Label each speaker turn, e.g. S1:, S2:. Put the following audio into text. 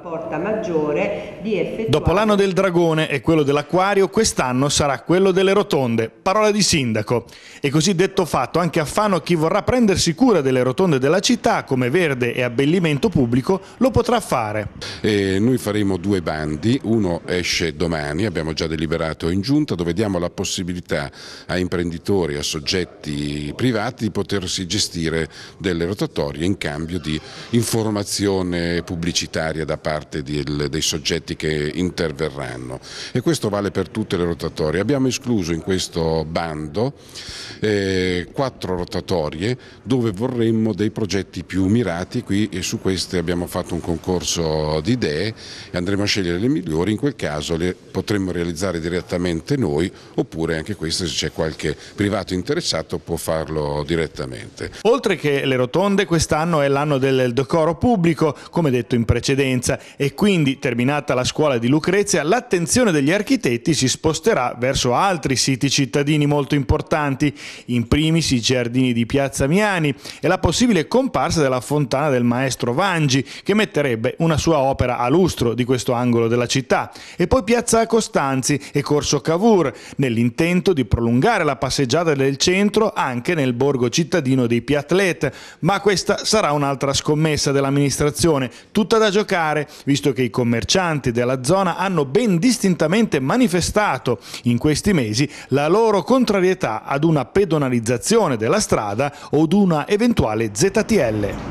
S1: porta maggiore di effettuare...
S2: Dopo l'anno del dragone e quello dell'acquario, quest'anno sarà quello delle rotonde, parola di sindaco. E così detto fatto anche a Fano chi vorrà prendersi cura delle rotonde della città come verde e abbellimento pubblico lo potrà
S1: fare. E noi faremo due bandi, uno esce domani, abbiamo già deliberato in giunta, dove diamo la possibilità a imprenditori, a soggetti privati di potersi gestire delle rotatorie in cambio di informazione pubblicitaria da parte parte del, dei soggetti che interverranno e questo vale per tutte le rotatorie. Abbiamo escluso in questo bando eh, quattro rotatorie dove vorremmo dei progetti più mirati qui e eh, su queste abbiamo fatto un concorso di idee e andremo a scegliere le migliori, in quel caso le potremmo realizzare direttamente noi oppure anche queste se c'è qualche privato interessato può farlo direttamente.
S2: Oltre che le rotonde quest'anno è l'anno del decoro pubblico, come detto in precedenza, e quindi, terminata la scuola di Lucrezia, l'attenzione degli architetti si sposterà verso altri siti cittadini molto importanti, in primis i giardini di Piazza Miani e la possibile comparsa della fontana del maestro Vangi, che metterebbe una sua opera a lustro di questo angolo della città, e poi Piazza Costanzi e Corso Cavour, nell'intento di prolungare la passeggiata del centro anche nel borgo cittadino dei Piatlet, ma questa sarà un'altra scommessa dell'amministrazione, tutta da giocare, visto che i commercianti della zona hanno ben distintamente manifestato in questi mesi la loro contrarietà ad una pedonalizzazione della strada o ad una eventuale ZTL.